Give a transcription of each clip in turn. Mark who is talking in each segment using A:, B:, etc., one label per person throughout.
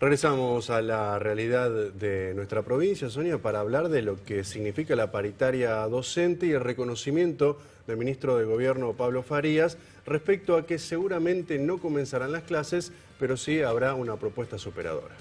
A: Regresamos a la realidad de nuestra provincia, Sonia, para hablar de lo que significa la paritaria docente y el reconocimiento del ministro de Gobierno Pablo Farías respecto a que seguramente no comenzarán las clases, pero sí habrá una propuesta superadora.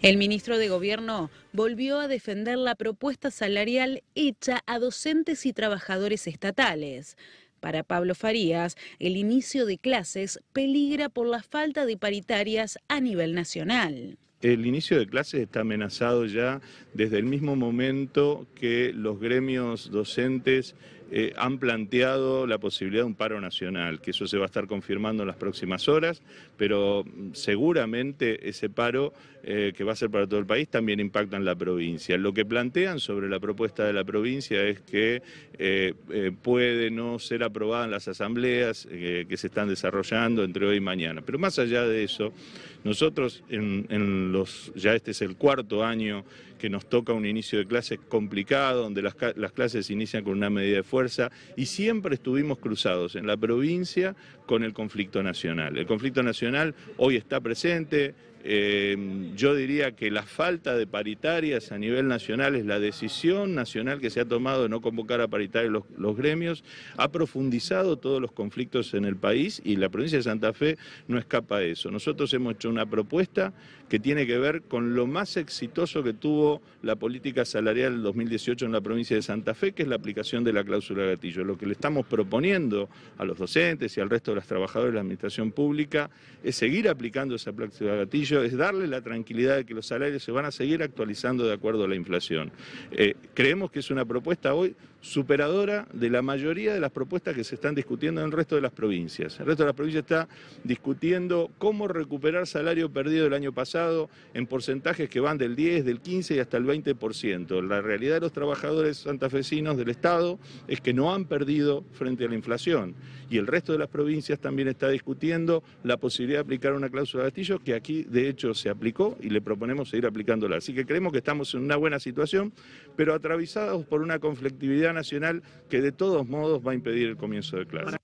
B: El ministro de Gobierno volvió a defender la propuesta salarial hecha a docentes y trabajadores estatales. Para Pablo Farías, el inicio de clases peligra por la falta de paritarias a nivel nacional
C: el inicio de clases está amenazado ya desde el mismo momento que los gremios docentes eh, han planteado la posibilidad de un paro nacional, que eso se va a estar confirmando en las próximas horas, pero mm, seguramente ese paro eh, que va a ser para todo el país también impacta en la provincia. Lo que plantean sobre la propuesta de la provincia es que eh, puede no ser aprobada en las asambleas que se están desarrollando entre hoy y mañana. Pero más allá de eso, nosotros en, los, ya este es el cuarto año que nos toca un inicio de clases complicado, donde las, las clases inician con una medida de fuerza y siempre estuvimos cruzados en la provincia con el conflicto nacional. El conflicto nacional hoy está presente, Em, yo diría que la falta de paritarias a nivel nacional es la decisión nacional que se ha tomado de no convocar a paritarias los, gremios, ha profundizado todos los conflictos en el país y la provincia de Santa Fe no escapa a eso. Nosotros hemos hecho una propuesta que tiene que ver con lo más exitoso que tuvo la política salarial del 2018 en la provincia de Santa Fe, que es la aplicación de la cláusula gatillo. Lo que le estamos proponiendo a los docentes y al resto de los trabajadores de la administración pública es seguir aplicando esa cláusula gatillo es darle la tranquilidad de que los salarios se van a seguir actualizando de acuerdo a la inflación. Eh, creemos que es una propuesta hoy superadora de la mayoría de las propuestas que se están discutiendo en el resto de las provincias. El resto de las provincias está discutiendo cómo recuperar salario perdido el año pasado en porcentajes que van del 10, del 15 y hasta el 20%. La realidad de los trabajadores santafesinos del Estado es que no han perdido frente a la inflación. Y el resto de las provincias también está discutiendo la posibilidad de aplicar una cláusula de gatillo que aquí de hecho se aplicó y le proponemos seguir aplicándola. Así que creemos que estamos en una buena situación, pero atravesados por una conflictividad nacional que de todos modos va a impedir el comienzo de clases.